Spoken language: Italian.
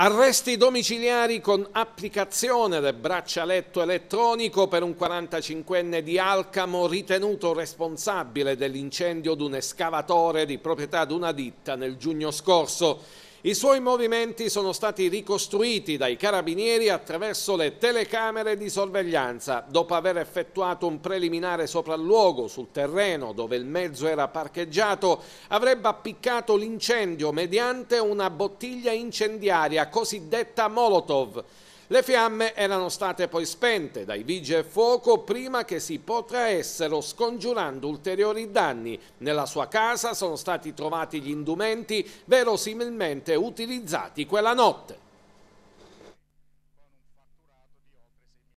Arresti domiciliari con applicazione del braccialetto elettronico per un 45enne di Alcamo ritenuto responsabile dell'incendio di un escavatore di proprietà di una ditta nel giugno scorso. I suoi movimenti sono stati ricostruiti dai carabinieri attraverso le telecamere di sorveglianza, dopo aver effettuato un preliminare sopralluogo sul terreno dove il mezzo era parcheggiato, avrebbe appiccato l'incendio mediante una bottiglia incendiaria cosiddetta Molotov. Le fiamme erano state poi spente dai vigili fuoco prima che si potraessero scongiurando ulteriori danni. Nella sua casa sono stati trovati gli indumenti verosimilmente utilizzati quella notte.